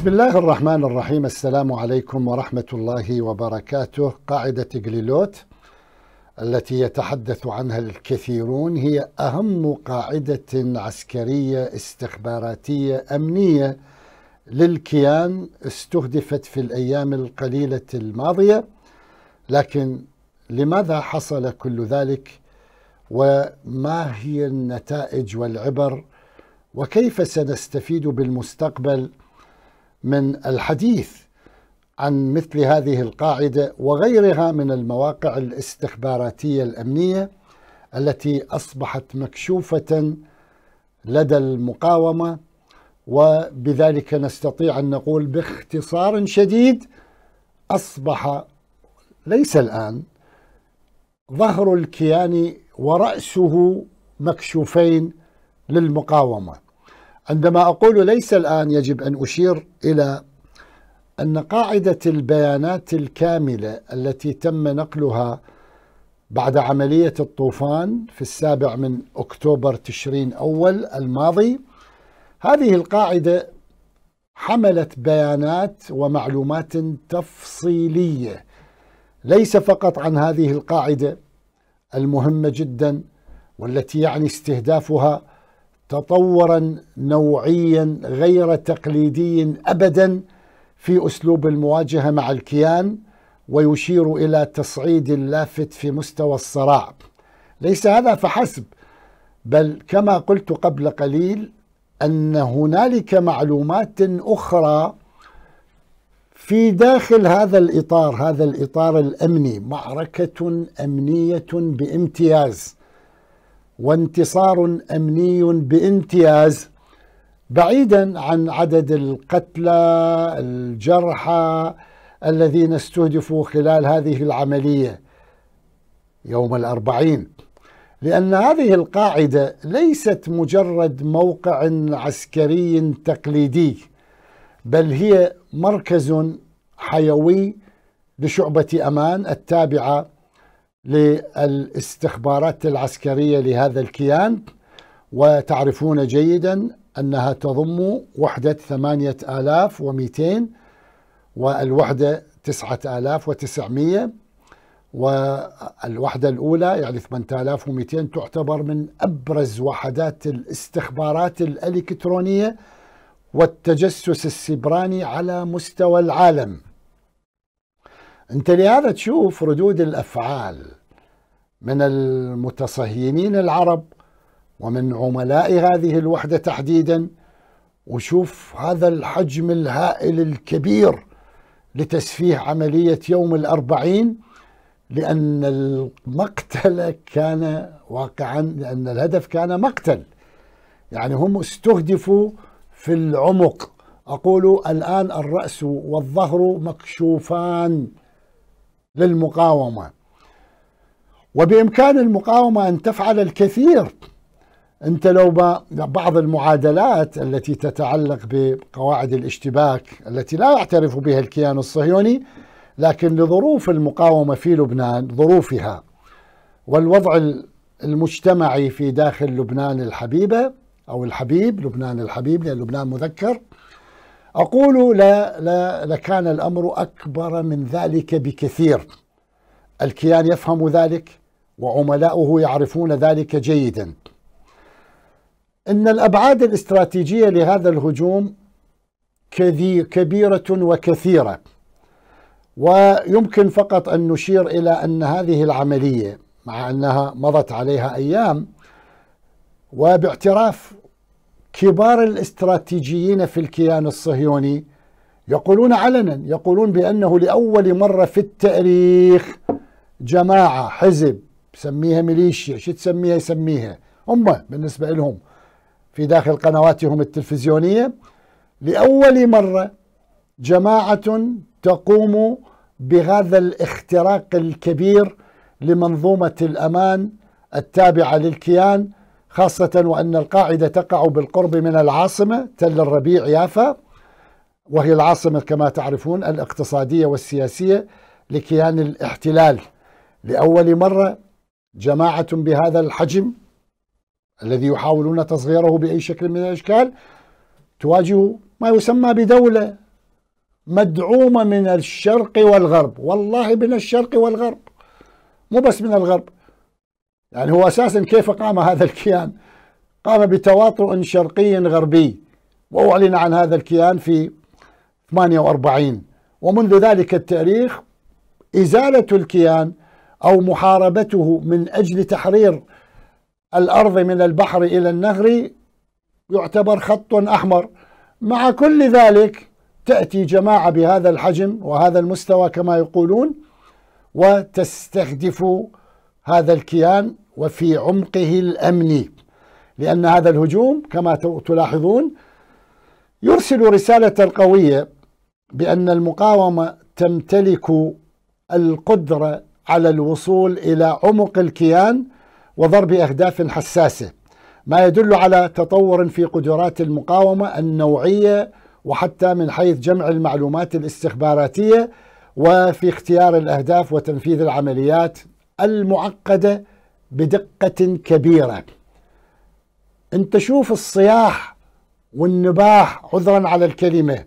بسم الله الرحمن الرحيم السلام عليكم ورحمة الله وبركاته قاعدة جليلوت التي يتحدث عنها الكثيرون هي أهم قاعدة عسكرية استخباراتية أمنية للكيان استهدفت في الأيام القليلة الماضية لكن لماذا حصل كل ذلك وما هي النتائج والعبر وكيف سنستفيد بالمستقبل من الحديث عن مثل هذه القاعده وغيرها من المواقع الاستخباراتيه الامنيه التي اصبحت مكشوفه لدى المقاومه وبذلك نستطيع ان نقول باختصار شديد اصبح ليس الان ظهر الكيان وراسه مكشوفين للمقاومه عندما أقول ليس الآن يجب أن أشير إلى أن قاعدة البيانات الكاملة التي تم نقلها بعد عملية الطوفان في السابع من أكتوبر تشرين أول الماضي هذه القاعدة حملت بيانات ومعلومات تفصيلية ليس فقط عن هذه القاعدة المهمة جدا والتي يعني استهدافها تطورا نوعيا غير تقليدي ابدا في اسلوب المواجهه مع الكيان ويشير الى تصعيد لافت في مستوى الصراع ليس هذا فحسب بل كما قلت قبل قليل ان هنالك معلومات اخرى في داخل هذا الاطار هذا الاطار الامني معركه امنيه بامتياز وانتصار امني بامتياز بعيدا عن عدد القتلى الجرحى الذين استهدفوا خلال هذه العمليه يوم الاربعين لان هذه القاعده ليست مجرد موقع عسكري تقليدي بل هي مركز حيوي لشعبه امان التابعه للاستخبارات العسكرية لهذا الكيان وتعرفون جيدا أنها تضم وحدة 8200 والوحدة 9900 والوحدة الأولى يعني 8200 تعتبر من أبرز وحدات الاستخبارات الإلكترونية والتجسس السبراني على مستوى العالم انت لهذا تشوف ردود الافعال من المتصهينين العرب ومن عملاء هذه الوحده تحديدا وشوف هذا الحجم الهائل الكبير لتسفيه عمليه يوم الاربعين لان المقتل كان واقعا لان الهدف كان مقتل يعني هم استهدفوا في العمق اقول الان الراس والظهر مكشوفان للمقاومه وبامكان المقاومه ان تفعل الكثير انت لو بعض المعادلات التي تتعلق بقواعد الاشتباك التي لا يعترف بها الكيان الصهيوني لكن لظروف المقاومه في لبنان ظروفها والوضع المجتمعي في داخل لبنان الحبيبه او الحبيب لبنان الحبيب لان لبنان مذكر أقول لا لا لكان الأمر أكبر من ذلك بكثير الكيان يفهم ذلك وعملاؤه يعرفون ذلك جيدا إن الأبعاد الاستراتيجية لهذا الهجوم كبيرة وكثيرة ويمكن فقط أن نشير إلى أن هذه العملية مع أنها مضت عليها أيام وباعتراف كبار الاستراتيجيين في الكيان الصهيوني يقولون علنا يقولون بأنه لأول مرة في التاريخ جماعة حزب سميها ميليشيا شو تسميها يسميها هم بالنسبة لهم في داخل قنواتهم التلفزيونية لأول مرة جماعة تقوم بهذا الاختراق الكبير لمنظومة الأمان التابعة للكيان خاصة وأن القاعدة تقع بالقرب من العاصمة تل الربيع يافا وهي العاصمة كما تعرفون الاقتصادية والسياسية لكيان الاحتلال لأول مرة جماعة بهذا الحجم الذي يحاولون تصغيره بأي شكل من الأشكال تواجه ما يسمى بدولة مدعومة من الشرق والغرب والله من الشرق والغرب مو بس من الغرب يعني هو أساسا كيف قام هذا الكيان قام بتواطؤ شرقي غربي وأعلن عن هذا الكيان في 48 ومنذ ذلك التاريخ إزالة الكيان أو محاربته من أجل تحرير الأرض من البحر إلى النهر يعتبر خط أحمر مع كل ذلك تأتي جماعة بهذا الحجم وهذا المستوى كما يقولون وتستهدف هذا الكيان وفي عمقه الامني لان هذا الهجوم كما تلاحظون يرسل رساله قويه بان المقاومه تمتلك القدره على الوصول الى عمق الكيان وضرب اهداف حساسه ما يدل على تطور في قدرات المقاومه النوعيه وحتى من حيث جمع المعلومات الاستخباراتيه وفي اختيار الاهداف وتنفيذ العمليات المعقدة بدقة كبيرة انت شوف الصياح والنباح عذرا على الكلمة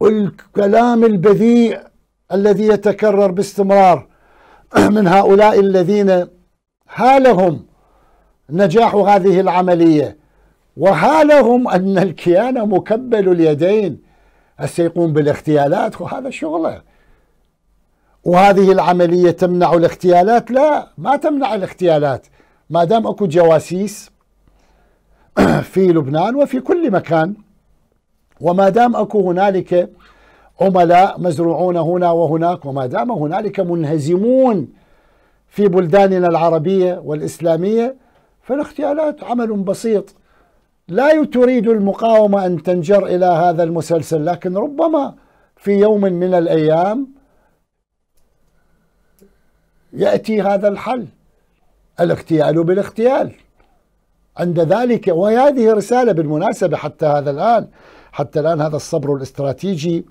والكلام البذيء الذي يتكرر باستمرار من هؤلاء الذين هالهم نجاح هذه العملية وهالهم أن الكيان مكبل اليدين سيقوم بالاغتيالات وهذا شغله وهذه العملية تمنع الاغتيالات لا ما تمنع الاغتيالات ما دام أكو جواسيس في لبنان وفي كل مكان وما دام أكو هنالك عملاء مزروعون هنا وهناك وما دام هنالك منهزمون في بلداننا العربية والإسلامية فالاغتيالات عمل بسيط لا تريد المقاومة أن تنجر إلى هذا المسلسل لكن ربما في يوم من الأيام يأتي هذا الحل الاغتيال بالاغتيال عند ذلك وهذه رسالة بالمناسبة حتى هذا الآن حتى الآن هذا الصبر الاستراتيجي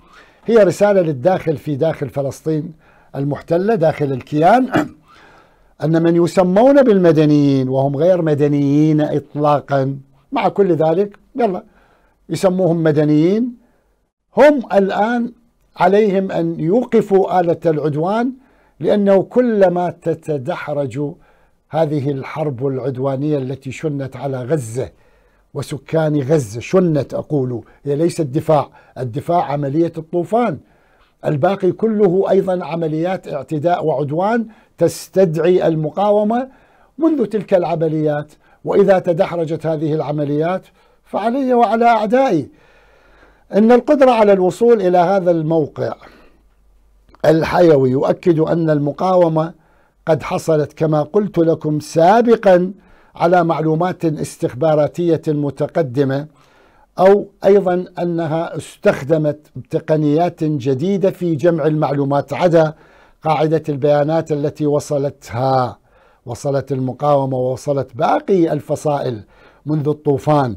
هي رسالة للداخل في داخل فلسطين المحتلة داخل الكيان أن من يسمون بالمدنيين وهم غير مدنيين إطلاقا مع كل ذلك يلا يسموهم مدنيين هم الآن عليهم أن يوقفوا آلة العدوان لأنه كلما تتدحرج هذه الحرب العدوانية التي شنت على غزة وسكان غزة شنت أقول هي ليست دفاع الدفاع عملية الطوفان الباقي كله أيضا عمليات اعتداء وعدوان تستدعي المقاومة منذ تلك العمليات وإذا تدحرجت هذه العمليات فعلي وعلى أعدائي إن القدرة على الوصول إلى هذا الموقع الحيوي يؤكد أن المقاومة قد حصلت كما قلت لكم سابقا على معلومات استخباراتية متقدمة أو أيضا أنها استخدمت تقنيات جديدة في جمع المعلومات عدا قاعدة البيانات التي وصلتها وصلت المقاومة ووصلت باقي الفصائل منذ الطوفان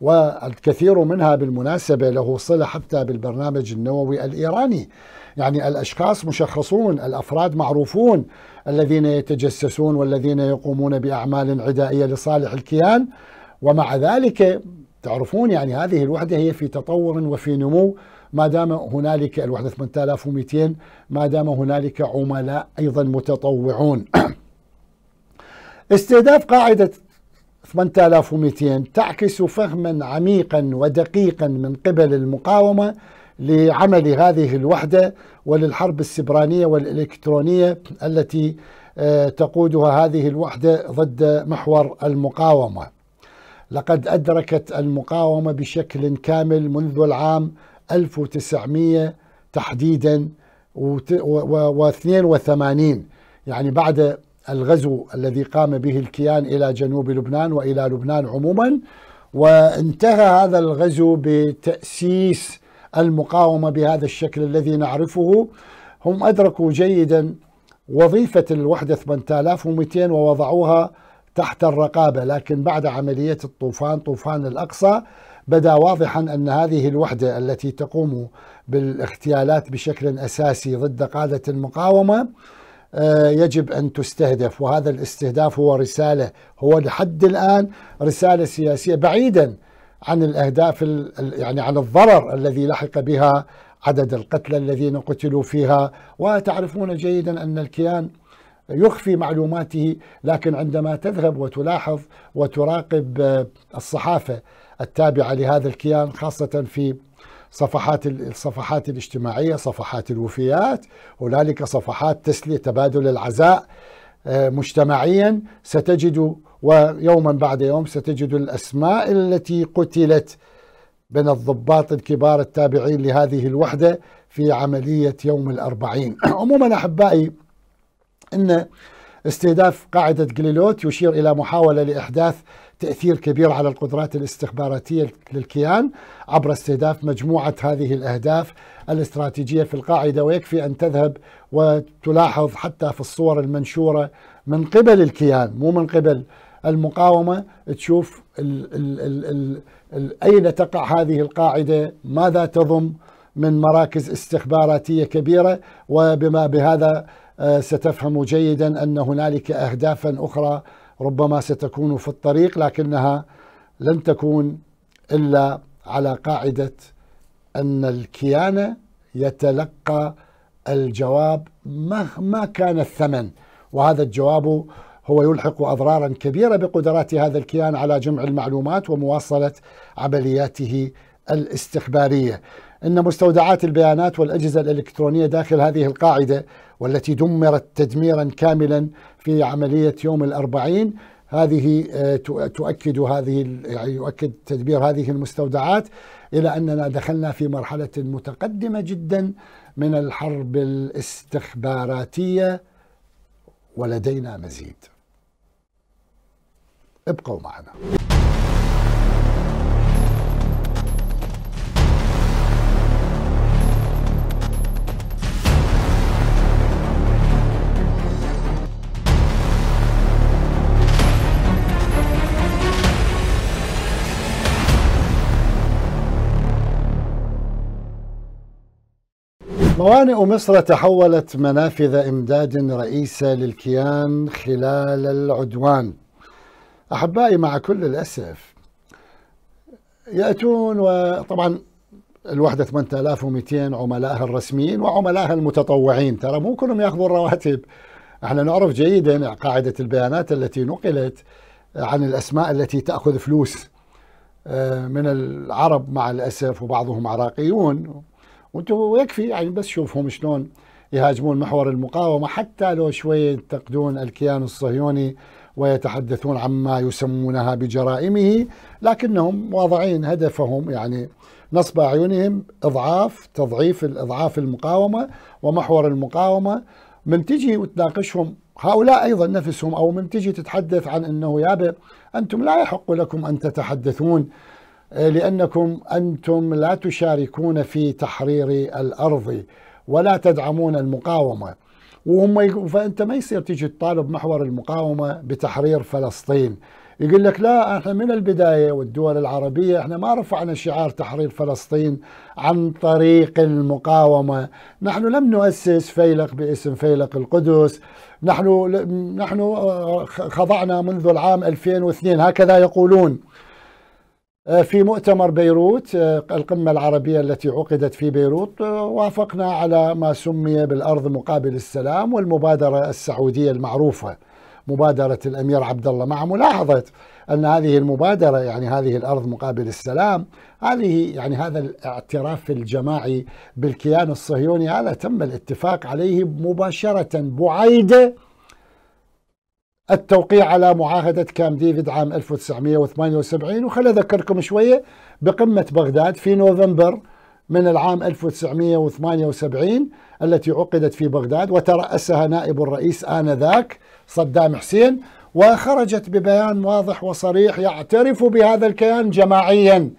والكثير منها بالمناسبة له صلة حتى بالبرنامج النووي الإيراني يعني الأشخاص مشخصون الأفراد معروفون الذين يتجسسون والذين يقومون بأعمال عدائية لصالح الكيان ومع ذلك تعرفون يعني هذه الوحدة هي في تطور وفي نمو ما دام هنالك الوحدة 8200 ما دام هنالك عملاء أيضا متطوعون استهداف قاعدة 8200 تعكس فهما عميقا ودقيقا من قبل المقاومة لعمل هذه الوحدة وللحرب السبرانية والإلكترونية التي آه، تقودها هذه الوحدة ضد محور المقاومة لقد أدركت المقاومة بشكل كامل منذ العام 1900 تحديدا و82 يعني بعد الغزو الذي قام به الكيان إلى جنوب لبنان وإلى لبنان عموما وانتهى هذا الغزو بتأسيس المقاومه بهذا الشكل الذي نعرفه هم ادركوا جيدا وظيفه الوحده 8200 ووضعوها تحت الرقابه لكن بعد عمليه الطوفان طوفان الاقصى بدا واضحا ان هذه الوحده التي تقوم بالاغتيالات بشكل اساسي ضد قاده المقاومه آه، يجب ان تستهدف وهذا الاستهداف هو رساله هو لحد الان رساله سياسيه بعيدا عن الاهداف يعني عن الضرر الذي لحق بها عدد القتلى الذين قتلوا فيها وتعرفون جيدا ان الكيان يخفي معلوماته لكن عندما تذهب وتلاحظ وتراقب الصحافه التابعه لهذا الكيان خاصه في صفحات الصفحات الاجتماعيه، صفحات الوفيات، هنالك صفحات تسليه تبادل العزاء آه، مجتمعيا ستجد ويوما بعد يوم ستجد الأسماء التي قتلت من الضباط الكبار التابعين لهذه الوحدة في عملية يوم الأربعين عموما أحبائي أن استهداف قاعدة جليلوت يشير إلى محاولة لإحداث تأثير كبير على القدرات الاستخباراتية للكيان عبر استهداف مجموعة هذه الأهداف الاستراتيجية في القاعدة ويكفي أن تذهب وتلاحظ حتى في الصور المنشورة من قبل الكيان مو من قبل المقاومة تشوف الـ الـ الـ الـ الـ أين تقع هذه القاعدة ماذا تضم من مراكز استخباراتية كبيرة وبما بهذا آه، ستفهم جيدا أن هنالك أهدافا أخرى ربما ستكون في الطريق لكنها لن تكون إلا على قاعدة أن الكيان يتلقى الجواب مهما كان الثمن وهذا الجواب هو يلحق أضرارا كبيرة بقدرات هذا الكيان على جمع المعلومات ومواصلة عملياته الاستخبارية إن مستودعات البيانات والأجهزة الإلكترونية داخل هذه القاعدة والتي دمرت تدميرا كاملا في عملية يوم الأربعين هذه آه، تؤكد هذه يعني يؤكد تدبير هذه المستودعات الى اننا دخلنا في مرحله متقدمه جدا من الحرب الاستخباراتيه ولدينا مزيد ابقوا معنا موانئ مصر تحولت منافذ امداد رئيسه للكيان خلال العدوان أحبائي مع كل الأسف يأتون وطبعا الوحدة 8200 عملائها الرسميين وعملائها المتطوعين ترى مو كلهم ياخذون رواتب احنا نعرف جيدا قاعدة البيانات التي نقلت عن الأسماء التي تأخذ فلوس آه، من العرب مع الأسف وبعضهم عراقيون وانتم يكفي يعني بس شوفهم شلون يهاجمون محور المقاومة حتى لو شوية ينتقدون الكيان الصهيوني ويتحدثون عما يسمونها بجرائمه لكنهم واضعين هدفهم يعني نصب اعينهم اضعاف تضعيف اضعاف المقاومه ومحور المقاومه من تجي وتناقشهم هؤلاء ايضا نفسهم او من تجي تتحدث عن انه يابا انتم لا يحق لكم ان تتحدثون آه، لانكم انتم لا تشاركون في تحرير الارض ولا تدعمون المقاومه وهم يقول فانت ما يصير تيجي تطالب محور المقاومه بتحرير فلسطين يقول لك لا احنا من البدايه والدول العربيه احنا ما رفعنا شعار تحرير فلسطين عن طريق المقاومه، نحن لم نؤسس فيلق باسم فيلق القدس، نحن نحن آه، خضعنا منذ العام 2002 هكذا يقولون. آه، في مؤتمر بيروت آه، القمة العربية التي عقدت في بيروت آه، وافقنا على ما سمي بالأرض مقابل السلام والمبادرة السعودية المعروفة مبادرة الأمير عبد الله مع ملاحظة أن هذه المبادرة يعني هذه الأرض مقابل السلام هذه يعني هذا الاعتراف الجماعي بالكيان الصهيوني هذا تم الاتفاق عليه مباشرة بعيدة التوقيع على معاهدة كام ديفيد عام 1978 وخلي أذكركم شوية بقمة بغداد في نوفمبر من العام 1978 التي عقدت في بغداد وترأسها نائب الرئيس آنذاك صدام حسين وخرجت ببيان واضح وصريح يعترف بهذا الكيان جماعيا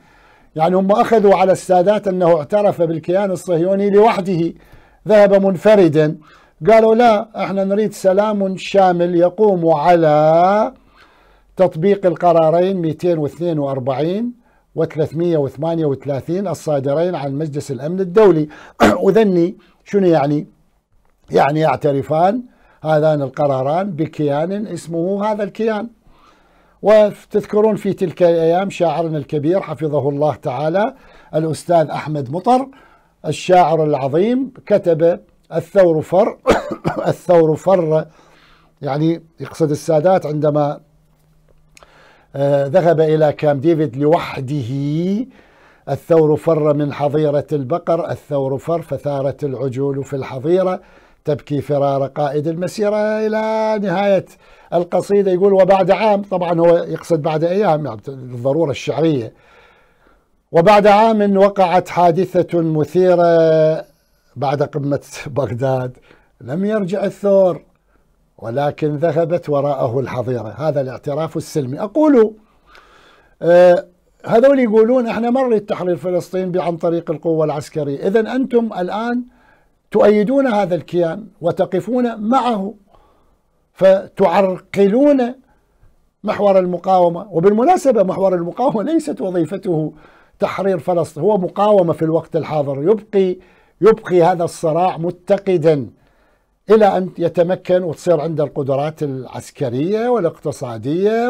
يعني هم أخذوا على السادات أنه اعترف بالكيان الصهيوني لوحده ذهب منفردا قالوا لا احنا نريد سلام شامل يقوم على تطبيق القرارين 242 و 338 الصادرين عن مجلس الامن الدولي وذني شنو يعني؟ يعني يعترفان هذان القراران بكيان اسمه هذا الكيان وتذكرون في تلك الايام شاعرنا الكبير حفظه الله تعالى الاستاذ احمد مطر الشاعر العظيم كتب الثور فر الثور فر يعني يقصد السادات عندما آه، ذهب إلى كام ديفيد لوحده الثور فر من حظيرة البقر الثور فر فثارت العجول في الحظيرة تبكي فرار قائد المسيرة إلى نهاية القصيدة يقول وبعد عام طبعا هو يقصد بعد أيام يعني الضرورة الشعرية وبعد عام وقعت حادثة مثيرة بعد قمة بغداد لم يرجع الثور ولكن ذهبت وراءه الحظيرة هذا الاعتراف السلمي أقول آه هذول يقولون احنا ما نريد تحرير فلسطين عن طريق القوة العسكرية إذا أنتم الآن تؤيدون هذا الكيان وتقفون معه فتعرقلون محور المقاومة وبالمناسبة محور المقاومة ليست وظيفته تحرير فلسطين هو مقاومة في الوقت الحاضر يبقي يبقي هذا الصراع متقدا إلى أن يتمكن وتصير عنده القدرات العسكرية والاقتصادية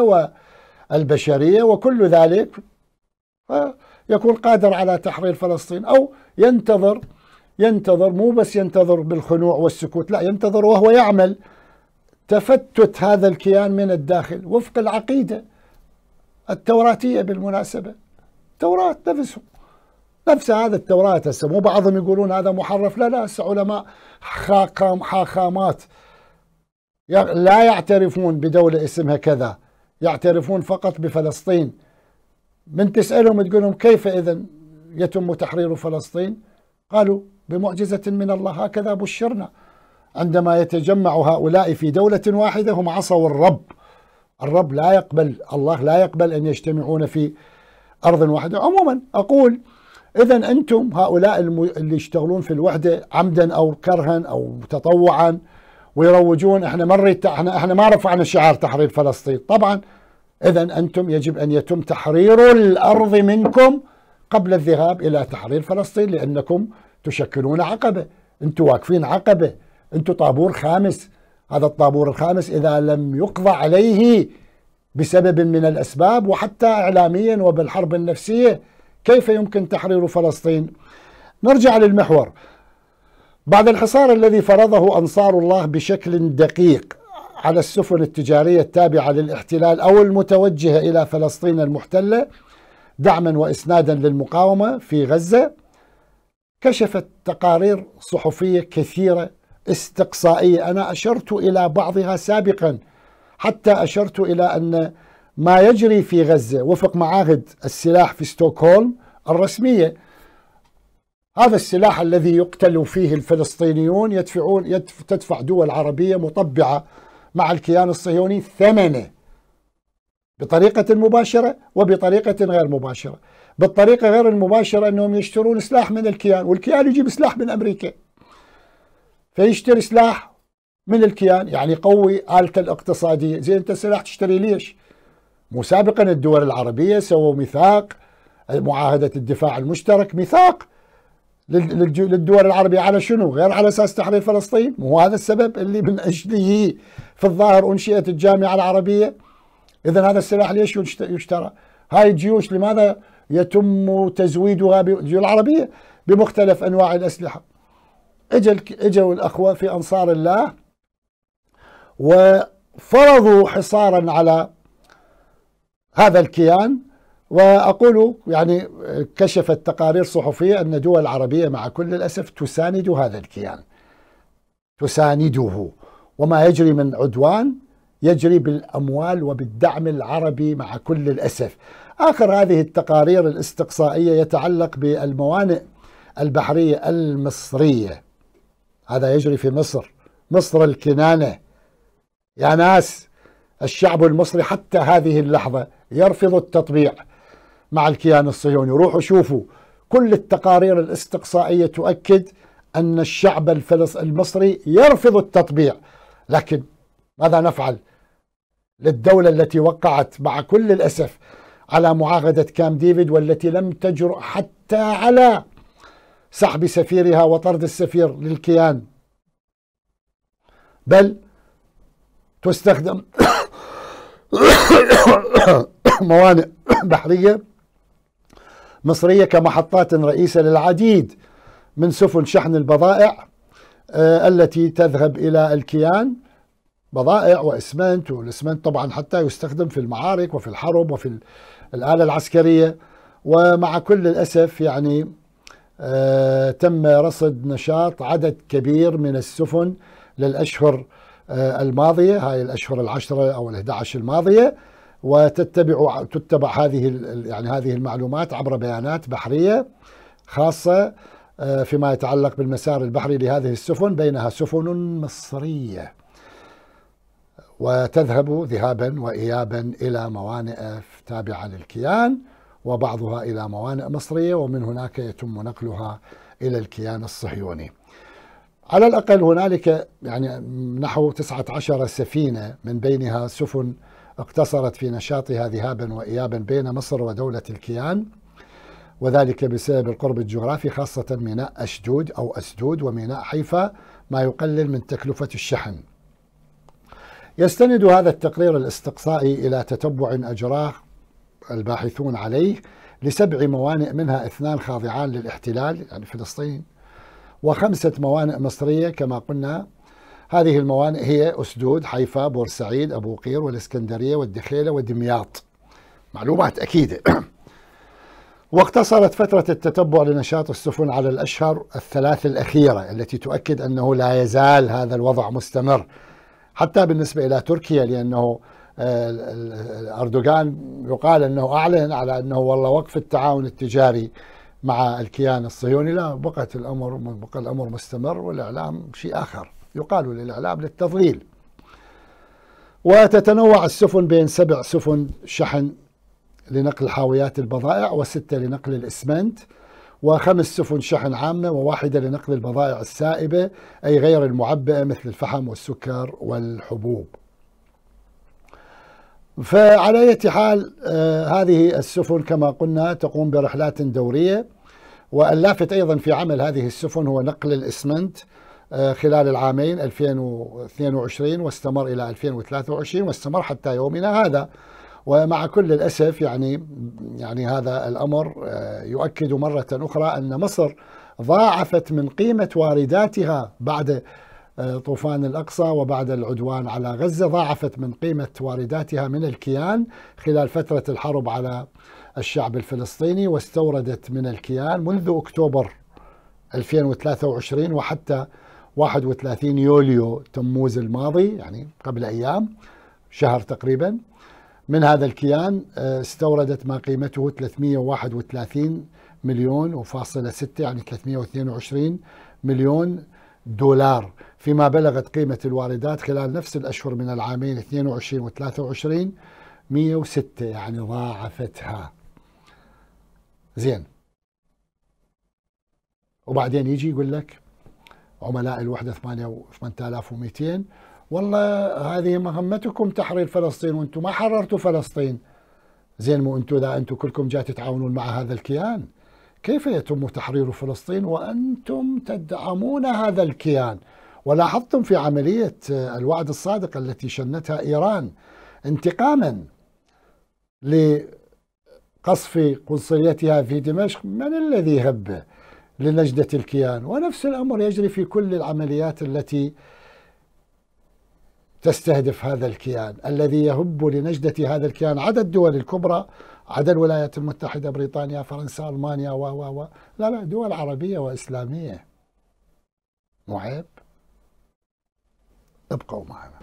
والبشرية وكل ذلك يكون قادر على تحرير فلسطين أو ينتظر ينتظر مو بس ينتظر بالخنوع والسكوت لا ينتظر وهو يعمل تفتت هذا الكيان من الداخل وفق العقيدة التوراتية بالمناسبة توراة نفسهم نفس هذا التوراة هسه مو بعضهم يقولون هذا محرف لا لا هسه علماء حاقام حاخامات لا يعترفون بدولة اسمها كذا يعترفون فقط بفلسطين من تسألهم تقول لهم كيف إذا يتم تحرير فلسطين قالوا بمعجزة من الله هكذا بشرنا عندما يتجمع هؤلاء في دولة واحدة هم عصوا الرب الرب لا يقبل الله لا يقبل أن يجتمعون في أرض واحدة عموما أقول اذا انتم هؤلاء اللي يشتغلون في الوحده عمدا او كرها او تطوعا ويروجون احنا ما نريد احنا احنا ما رفعنا شعار تحرير فلسطين طبعا اذا انتم يجب ان يتم تحرير الارض منكم قبل الذهاب الى تحرير فلسطين لانكم تشكلون عقبه انتم واقفين عقبه انتم طابور خامس هذا الطابور الخامس اذا لم يقضى عليه بسبب من الاسباب وحتى اعلاميا وبالحرب النفسيه كيف يمكن تحرير فلسطين نرجع للمحور بعد الحصار الذي فرضه أنصار الله بشكل دقيق على السفن التجارية التابعة للاحتلال أو المتوجهة إلى فلسطين المحتلة دعما وإسنادا للمقاومة في غزة كشفت تقارير صحفية كثيرة استقصائية أنا أشرت إلى بعضها سابقا حتى أشرت إلى أن ما يجري في غزة وفق معاهد السلاح في ستوكهولم الرسمية هذا السلاح الذي يقتل فيه الفلسطينيون يدفعون يدف تدفع دول عربية مطبعة مع الكيان الصهيوني ثمنه بطريقة مباشرة وبطريقة غير مباشرة بالطريقة غير المباشرة أنهم يشترون سلاح من الكيان والكيان يجيب سلاح من أمريكا فيشتري سلاح من الكيان يعني قوي آلة الاقتصادية زي أنت سلاح تشتري ليش مسابقا الدول العربية سووا ميثاق معاهدة الدفاع المشترك ميثاق للدول العربية على شنو غير على أساس تحرير فلسطين مو هذا السبب اللي من أجله في الظاهر أنشئت الجامعة العربية إذا هذا السلاح ليش يشترى هاي الجيوش لماذا يتم تزويدها بالجيوش العربية بمختلف أنواع الأسلحة اجى اجوا الأخوة في أنصار الله وفرضوا حصارا على هذا الكيان واقول يعني كشفت تقارير صحفيه ان دول عربيه مع كل الاسف تساند هذا الكيان تسانده وما يجري من عدوان يجري بالاموال وبالدعم العربي مع كل الاسف. اخر هذه التقارير الاستقصائيه يتعلق بالموانئ البحريه المصريه. هذا يجري في مصر، مصر الكنانه. يا ناس الشعب المصري حتى هذه اللحظه يرفض التطبيع مع الكيان الصهيوني روحوا شوفوا كل التقارير الاستقصائية تؤكد أن الشعب الفلس المصري يرفض التطبيع لكن ماذا نفعل للدولة التي وقعت مع كل الأسف على معاهدة كام ديفيد والتي لم تجرؤ حتى على سحب سفيرها وطرد السفير للكيان بل تستخدم موانئ بحرية مصرية كمحطات رئيسة للعديد من سفن شحن البضائع آه، التي تذهب إلى الكيان بضائع وإسمنت والإسمنت طبعا حتى يستخدم في المعارك وفي الحرب وفي الآلة العسكرية ومع كل الأسف يعني آه، تم رصد نشاط عدد كبير من السفن للأشهر آه، الماضية هاي الأشهر العشرة أو ال11 الماضية وتتبع تتبع هذه يعني هذه المعلومات عبر بيانات بحرية خاصة آه، فيما يتعلق بالمسار البحري لهذه السفن بينها سفن مصرية وتذهب ذهابا وإيابا إلى موانئ تابعة للكيان وبعضها إلى موانئ مصرية ومن هناك يتم نقلها إلى الكيان الصهيوني على الأقل هنالك يعني نحو 19 سفينة من بينها سفن اقتصرت في نشاطها ذهابا وإيابا بين مصر ودولة الكيان وذلك بسبب القرب الجغرافي خاصة ميناء أشدود أو أسدود وميناء حيفا ما يقلل من تكلفة الشحن يستند هذا التقرير الاستقصائي إلى تتبع أجراه الباحثون عليه لسبع موانئ منها اثنان خاضعان للاحتلال يعني فلسطين وخمسة موانئ مصرية كما قلنا هذه الموانئ هي أسدود حيفا بورسعيد أبو قير والإسكندرية والدخيلة ودمياط معلومات أكيدة واقتصرت فترة التتبع لنشاط السفن على الأشهر الثلاث الأخيرة التي تؤكد أنه لا يزال هذا الوضع مستمر حتى بالنسبة إلى تركيا لأنه آه، أردوغان يقال أنه أعلن على أنه والله وقف التعاون التجاري مع الكيان الصهيوني لا بقى الأمر بقى الأمر مستمر والإعلام شيء آخر يقال للإعلام للتضليل وتتنوع السفن بين سبع سفن شحن لنقل حاويات البضائع وستة لنقل الإسمنت وخمس سفن شحن عامة وواحدة لنقل البضائع السائبة أي غير المعبئة مثل الفحم والسكر والحبوب فعلى أي حال آه، هذه السفن كما قلنا تقوم برحلات دورية واللافت أيضا في عمل هذه السفن هو نقل الإسمنت آه، خلال العامين 2022 واستمر إلى 2023 واستمر حتى يومنا هذا ومع كل الأسف يعني يعني هذا الأمر آه، يؤكد مرة أخرى أن مصر ضاعفت من قيمة وارداتها بعد آه، طوفان الأقصى وبعد العدوان على غزة ضاعفت من قيمة وارداتها من الكيان خلال فترة الحرب على الشعب الفلسطيني واستوردت من الكيان منذ أكتوبر 2023 وحتى 31 يوليو تموز الماضي يعني قبل أيام شهر تقريبا من هذا الكيان آه، استوردت ما قيمته 331 مليون وفاصلة ستة يعني 322 مليون دولار فيما بلغت قيمة الواردات خلال نفس الأشهر من العامين 22 و 23 106 يعني ضاعفتها زين وبعدين يجي يقول لك عملاء الوحده 8200 والله هذه مهمتكم تحرير فلسطين وانتم ما حررتوا فلسطين زين مو انتم اذا انتم كلكم جاي تتعاونون مع هذا الكيان كيف يتم تحرير فلسطين وانتم تدعمون هذا الكيان ولاحظتم في عمليه الوعد الصادق التي شنتها ايران انتقاما ل قصف قنصليتها في دمشق من الذي هب لنجدة الكيان ونفس الأمر يجري في كل العمليات التي تستهدف هذا الكيان الذي يهب لنجدة هذا الكيان عدا الدول الكبرى عدا الولايات المتحدة بريطانيا فرنسا ألمانيا و و و لا لا دول عربية وإسلامية معيب ابقوا معنا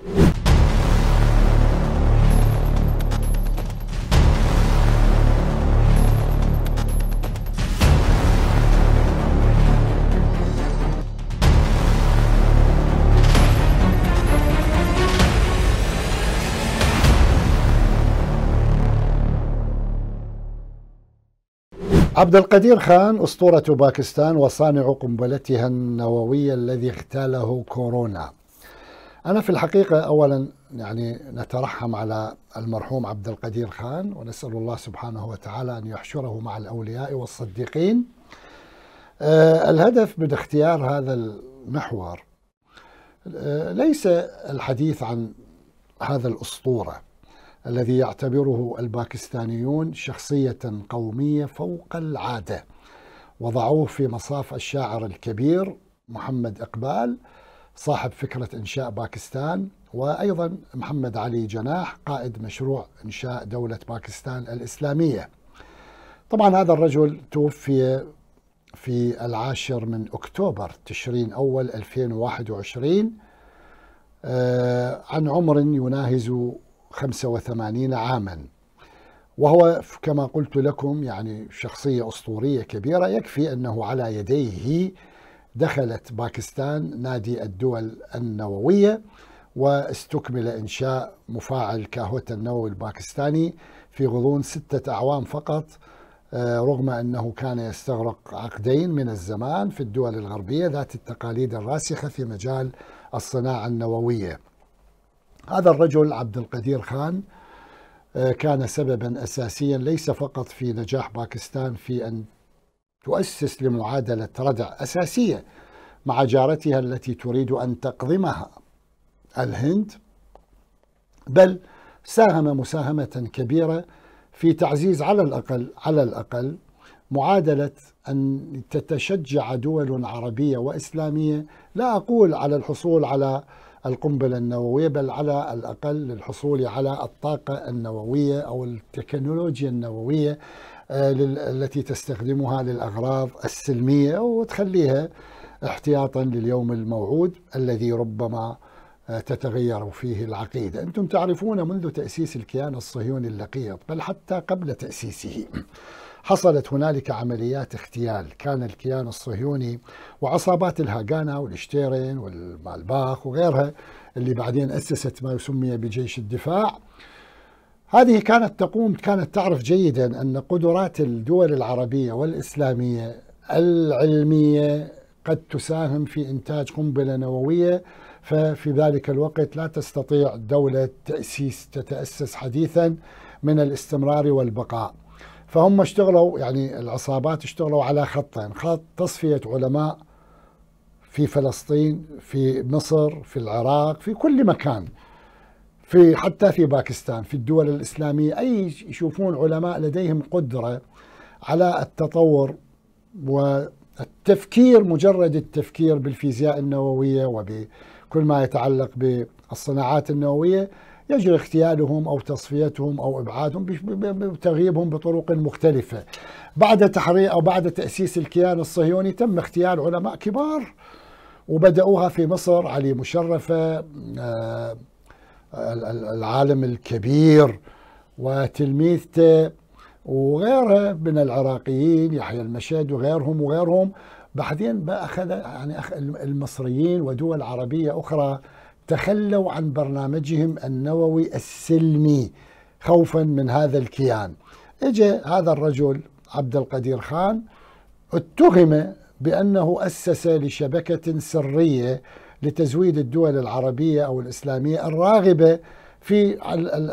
عبد القدير خان أسطورة باكستان وصانع قنبلتها النووية الذي اغتاله كورونا أنا في الحقيقة أولا يعني نترحم على المرحوم عبد القدير خان ونسأل الله سبحانه وتعالى أن يحشره مع الأولياء والصديقين أه الهدف من اختيار هذا المحور أه ليس الحديث عن هذا الأسطورة الذي يعتبره الباكستانيون شخصية قومية فوق العادة وضعوه في مصاف الشاعر الكبير محمد إقبال صاحب فكرة إنشاء باكستان وأيضا محمد علي جناح قائد مشروع إنشاء دولة باكستان الإسلامية طبعا هذا الرجل توفي في العاشر من أكتوبر تشرين أول 2021 آه، عن عمر يناهز 85 عاما وهو كما قلت لكم يعني شخصية أسطورية كبيرة يكفي أنه على يديه دخلت باكستان نادي الدول النووية واستكمل إنشاء مفاعل كاهوت النووي الباكستاني في غضون ستة أعوام فقط آه، رغم أنه كان يستغرق عقدين من الزمان في الدول الغربية ذات التقاليد الراسخة في مجال الصناعة النووية هذا الرجل عبد القدير خان آه، كان سببا اساسيا ليس فقط في نجاح باكستان في ان تؤسس لمعادله ردع اساسيه مع جارتها التي تريد ان تقضمها الهند بل ساهم مساهمه كبيره في تعزيز على الاقل على الاقل معادله ان تتشجع دول عربيه واسلاميه لا اقول على الحصول على القنبلة النووية بل على الأقل للحصول على الطاقة النووية أو التكنولوجيا النووية آه، التي تستخدمها للأغراض السلمية وتخليها احتياطا لليوم الموعود الذي ربما آه، تتغير فيه العقيدة أنتم تعرفون منذ تأسيس الكيان الصهيوني اللقيط بل حتى قبل تأسيسه حصلت هنالك عمليات اغتيال كان الكيان الصهيوني وعصابات الهاغانا والشتيرين والمالباخ وغيرها اللي بعدين أسست ما سمي بجيش الدفاع هذه كانت تقوم كانت تعرف جيدا أن قدرات الدول العربية والإسلامية العلمية قد تساهم في إنتاج قنبلة نووية ففي ذلك الوقت لا تستطيع دولة تأسيس تتأسس حديثا من الاستمرار والبقاء فهم اشتغلوا يعني العصابات اشتغلوا على خطين خط تصفية علماء في فلسطين في مصر في العراق في كل مكان في حتى في باكستان في الدول الإسلامية أي يشوفون علماء لديهم قدرة على التطور والتفكير مجرد التفكير بالفيزياء النووية وب كل ما يتعلق بالصناعات النووية يجري اغتيالهم أو تصفيتهم أو إبعادهم بتغييبهم بطرق مختلفة بعد تحرير أو بعد تأسيس الكيان الصهيوني تم اغتيال علماء كبار وبدأوها في مصر علي مشرفة آه، العالم الكبير وتلميذته وغيرها من العراقيين يحيى المشهد وغيرهم وغيرهم بعدين بقى أخذ يعني المصريين ودول عربية أخرى تخلوا عن برنامجهم النووي السلمي خوفا من هذا الكيان اجى هذا الرجل عبد القدير خان اتهم بأنه أسس لشبكة سرية لتزويد الدول العربية أو الإسلامية الراغبة في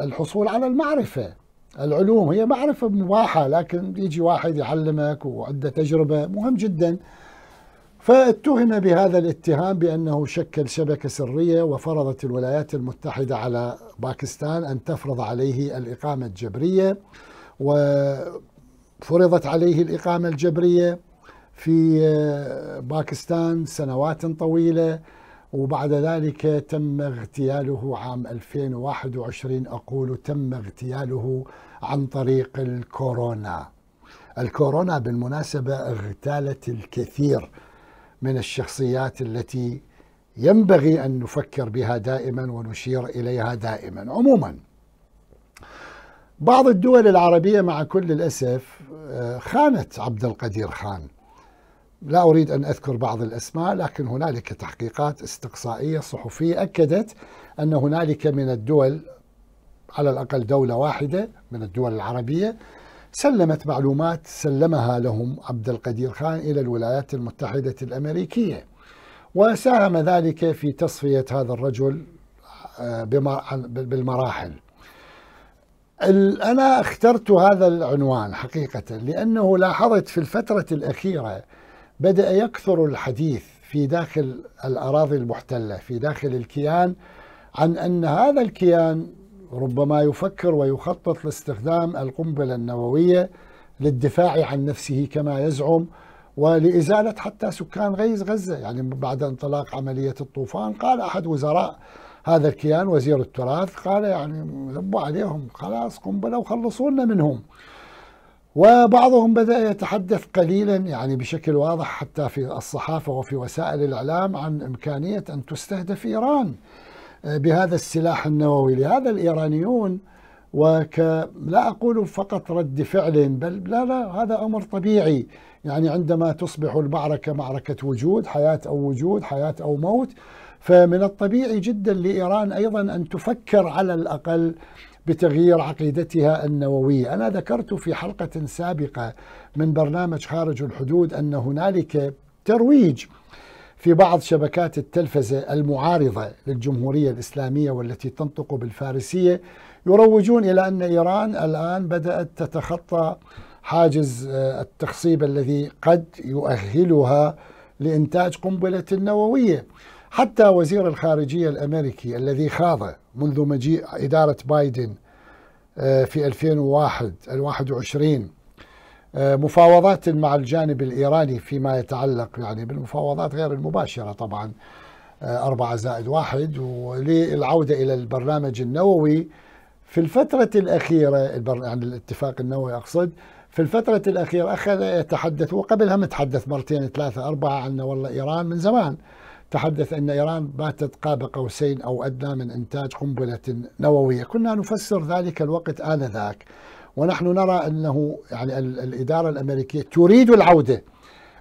الحصول على المعرفة العلوم هي معرفة مباحة لكن يجي واحد يعلمك وعنده تجربة مهم جداً فاتهم بهذا الاتهام بانه شكل شبكه سريه وفرضت الولايات المتحده على باكستان ان تفرض عليه الاقامه الجبريه وفرضت عليه الاقامه الجبريه في باكستان سنوات طويله وبعد ذلك تم اغتياله عام 2021 اقول تم اغتياله عن طريق الكورونا. الكورونا بالمناسبه اغتالت الكثير من الشخصيات التي ينبغي أن نفكر بها دائما ونشير إليها دائما عموما بعض الدول العربية مع كل الأسف آه، خانت عبد القدير خان لا أريد أن أذكر بعض الأسماء لكن هنالك تحقيقات استقصائية صحفية أكدت أن هنالك من الدول على الأقل دولة واحدة من الدول العربية سلمت معلومات سلمها لهم عبد القدير خان إلى الولايات المتحدة الأمريكية وساهم ذلك في تصفية هذا الرجل آه، بالمراحل أنا اخترت هذا العنوان حقيقة لأنه لاحظت في الفترة الأخيرة بدأ يكثر الحديث في داخل الأراضي المحتلة في داخل الكيان عن أن هذا الكيان ربما يفكر ويخطط لاستخدام القنبله النوويه للدفاع عن نفسه كما يزعم ولازاله حتى سكان غيز غزه يعني بعد انطلاق عمليه الطوفان قال احد وزراء هذا الكيان وزير التراث قال يعني ذبوا عليهم خلاص قنبله وخلصونا منهم وبعضهم بدأ يتحدث قليلا يعني بشكل واضح حتى في الصحافة وفي وسائل الإعلام عن إمكانية أن تستهدف إيران بهذا السلاح النووي لهذا الإيرانيون وك لا أقول فقط رد فعل بل لا لا هذا أمر طبيعي يعني عندما تصبح المعركة معركة وجود حياة أو وجود حياة أو موت فمن الطبيعي جدا لإيران أيضا أن تفكر على الأقل بتغيير عقيدتها النووية أنا ذكرت في حلقة سابقة من برنامج خارج الحدود أن هنالك ترويج في بعض شبكات التلفزة المعارضة للجمهورية الإسلامية والتي تنطق بالفارسية يروجون إلى أن إيران الآن بدأت تتخطى حاجز آه، التخصيب الذي قد يؤهلها لإنتاج قنبلة نووية حتى وزير الخارجية الأمريكي الذي خاض منذ مجيء إدارة بايدن آه، في 2001 21 آه، مفاوضات مع الجانب الإيراني فيما يتعلق يعني بالمفاوضات غير المباشرة طبعا آه، أربعة زائد واحد وللعودة إلى البرنامج النووي في الفترة الأخيرة يعني الاتفاق النووي أقصد في الفترة الأخيرة أخذ يتحدث وقبلها متحدث مرتين ثلاثة أربعة عن والله إيران من زمان تحدث أن إيران باتت قاب قوسين أو أدنى من إنتاج قنبلة نووية كنا نفسر ذلك الوقت آنذاك ونحن نرى أنه يعني الإدارة الأمريكية تريد العودة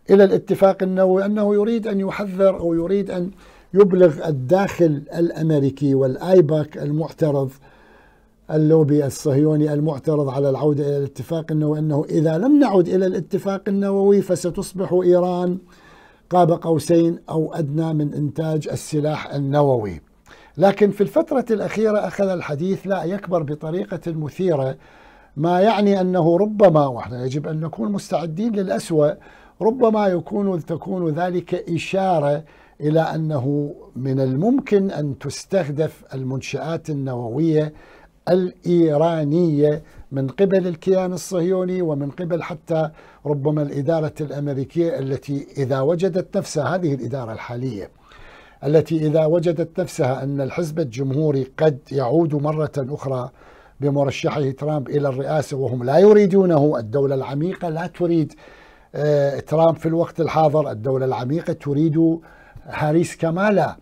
إلى الاتفاق النووي أنه يريد أن يحذر أو يريد أن يبلغ الداخل الأمريكي والآيباك المعترض اللوبي الصهيوني المعترض على العودة إلى الاتفاق النووي أنه إذا لم نعد إلى الاتفاق النووي فستصبح إيران قاب قوسين أو أدنى من إنتاج السلاح النووي لكن في الفترة الأخيرة أخذ الحديث لا يكبر بطريقة مثيرة ما يعني أنه ربما وإحنا يجب أن نكون مستعدين للأسوأ ربما يكون تكون ذلك إشارة إلى أنه من الممكن أن تستهدف المنشآت النووية الإيرانية من قبل الكيان الصهيوني ومن قبل حتى ربما الإدارة الأمريكية التي إذا وجدت نفسها هذه الإدارة الحالية التي إذا وجدت نفسها أن الحزب الجمهوري قد يعود مرة أخرى بمرشحه ترامب الى الرئاسه وهم لا يريدونه، الدوله العميقه لا تريد آه، ترامب في الوقت الحاضر، الدوله العميقه تريد هاريس كمالا.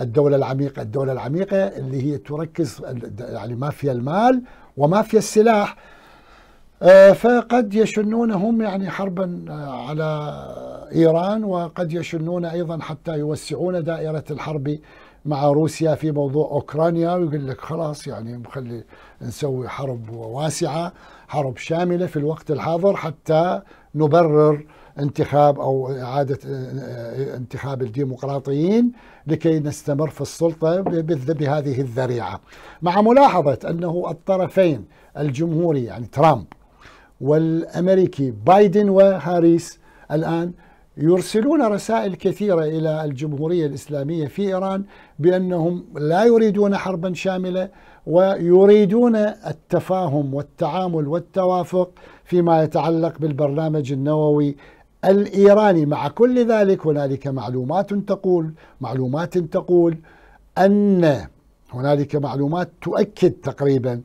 الدولة العميقة، الدولة العميقة اللي هي تركز يعني مافيا المال ومافيا السلاح آه، فقد يشنون هم يعني حربا آه، على ايران وقد يشنون ايضا حتى يوسعون دائره الحرب مع روسيا في موضوع اوكرانيا ويقول لك خلاص يعني مخلي نسوي حرب واسعه حرب شامله في الوقت الحاضر حتى نبرر انتخاب او اعاده آه، انتخاب الديمقراطيين لكي نستمر في السلطه بهذه الذريعه مع ملاحظه انه الطرفين الجمهوري يعني ترامب والامريكي بايدن وهاريس الان يرسلون رسائل كثيره الى الجمهوريه الاسلاميه في ايران بأنهم لا يريدون حربا شاملة ويريدون التفاهم والتعامل والتوافق فيما يتعلق بالبرنامج النووي الإيراني مع كل ذلك هنالك معلومات تقول معلومات تقول أن هنالك معلومات تؤكد تقريبا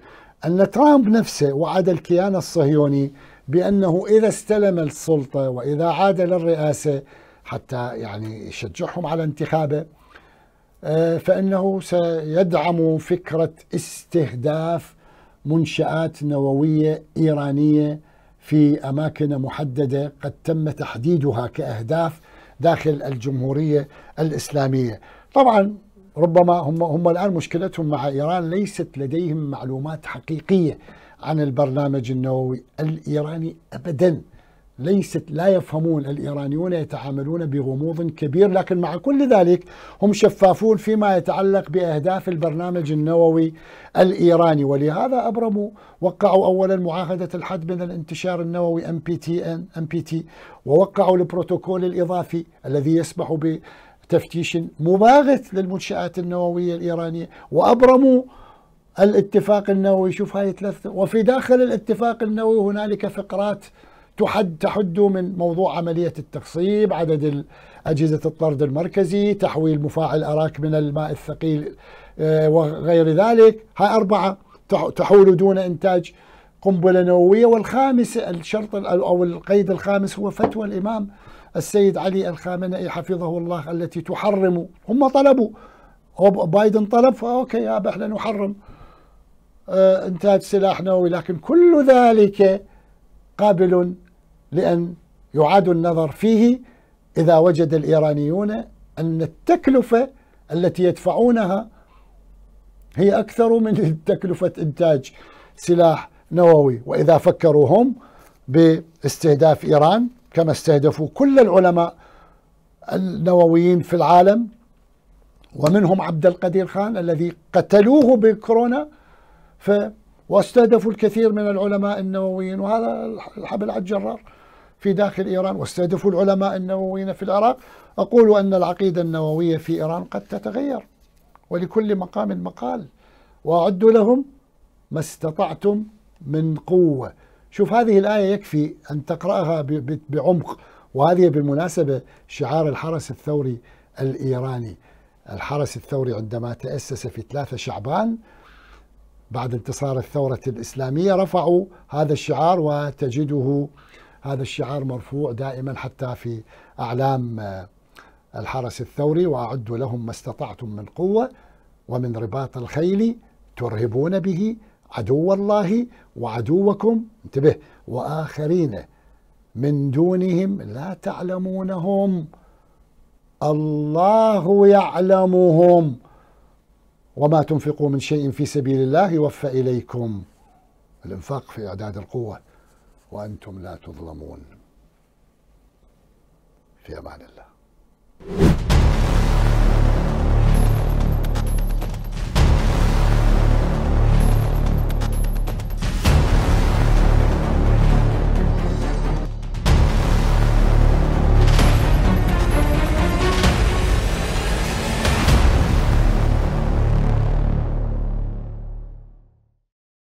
أن ترامب نفسه وعد الكيان الصهيوني بأنه إذا استلم السلطة وإذا عاد للرئاسة حتى يعني يشجعهم على انتخابه آه، فانه سيدعم فكره استهداف منشات نوويه ايرانيه في اماكن محدده قد تم تحديدها كاهداف داخل الجمهوريه الاسلاميه. طبعا ربما هم هم الان مشكلتهم مع ايران ليست لديهم معلومات حقيقيه عن البرنامج النووي الايراني ابدا. ليست لا يفهمون الإيرانيون يتعاملون بغموض كبير لكن مع كل ذلك هم شفافون فيما يتعلق بأهداف البرنامج النووي الإيراني ولهذا أبرموا وقعوا أولا معاهدة الحد من الانتشار النووي بي MPT ووقعوا البروتوكول الإضافي الذي يسمح بتفتيش مباغت للمنشآت النووية الإيرانية وأبرموا الاتفاق النووي شوف هاي ثلاث وفي داخل الاتفاق النووي هنالك فقرات تحد تحد من موضوع عملية التخصيب عدد أجهزة الطرد المركزي تحويل مفاعل أراك من الماء الثقيل آه، وغير ذلك هاي أربعة تحول دون إنتاج قنبلة نووية والخامس الشرط أو القيد الخامس هو فتوى الإمام السيد علي الخامنئي حفظه الله التي تحرم هم طلبوا بايدن طلب فأوكي يا احنا نحرم آه، إنتاج سلاح نووي لكن كل ذلك قابل لأن يعاد النظر فيه إذا وجد الإيرانيون أن التكلفة التي يدفعونها هي أكثر من تكلفة إنتاج سلاح نووي وإذا فكروا هم باستهداف إيران كما استهدفوا كل العلماء النوويين في العالم ومنهم عبد القدير خان الذي قتلوه بكورونا ف واستهدفوا الكثير من العلماء النوويين وهذا الحبل على الجرار في داخل إيران واستهدفوا العلماء النوويين في العراق أقول أن العقيدة النووية في إيران قد تتغير ولكل مقام مقال وأعدوا لهم ما استطعتم من قوة شوف هذه الآية يكفي أن تقرأها بعمق وهذه بالمناسبة شعار الحرس الثوري الإيراني الحرس الثوري عندما تأسس في 3 شعبان بعد انتصار الثورة الإسلامية رفعوا هذا الشعار وتجده هذا الشعار مرفوع دائما حتى في أعلام آه، الحرس الثوري وأعدوا لهم ما استطعتم من قوة ومن رباط الخيل ترهبون به عدو الله وعدوكم انتبه وآخرين من دونهم لا تعلمونهم الله يعلمهم وما تنفقوا من شيء في سبيل الله يوفى إليكم الإنفاق في إعداد القوة وأنتم لا تظلمون في أمان الله